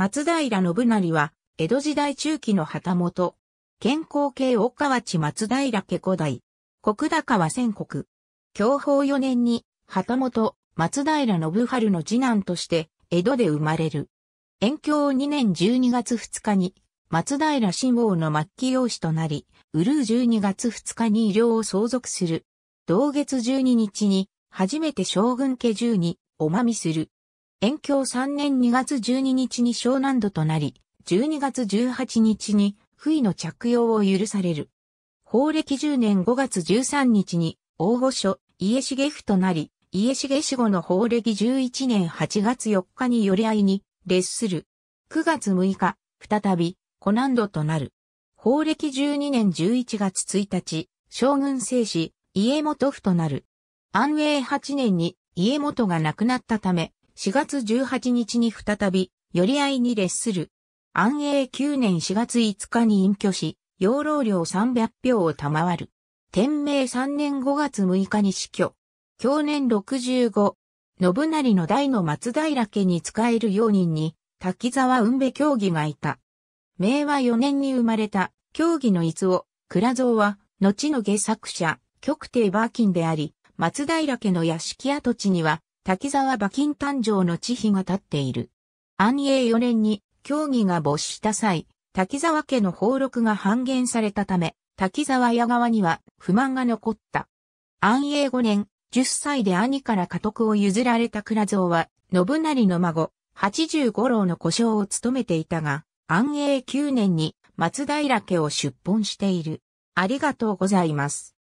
松平信成は、江戸時代中期の旗本、健康系大河内松平家古代、国高は仙国。享保4年に、旗本、松平信春の次男として、江戸で生まれる。延享2年12月2日に、松平親王の末期養子となり、うるう12月2日に医療を相続する。同月12日に、初めて将軍家中に、おまみする。延長3年2月12日に小難度となり、12月18日に不意の着用を許される。法暦10年5月13日に大御所、家重府となり、家重死後の法暦11年8月4日に寄り合いに、列する。9月6日、再び、湖難度となる。法暦12年11月1日、将軍正史、家元府となる。安永8年に家元が亡くなったため、4月18日に再び、寄り合いに列する。安永9年4月5日に隠居し、養老領300票を賜る。天明3年5月6日に死去。去年65、信成の代の松平家に仕える用人に、滝沢雲部協議がいた。明和4年に生まれた、協議の逸を、倉蔵は、後の下作者、極帝馬金であり、松平家の屋敷跡地には、滝沢馬琴誕生の地碑が立っている。安永4年に競技が没した際、滝沢家の俸禄が半減されたため、滝沢屋側には不満が残った。安永5年、10歳で兄から家督を譲られた倉蔵は、信成の孫、八十五郎の故障を務めていたが、安永9年に松平家を出奔している。ありがとうございます。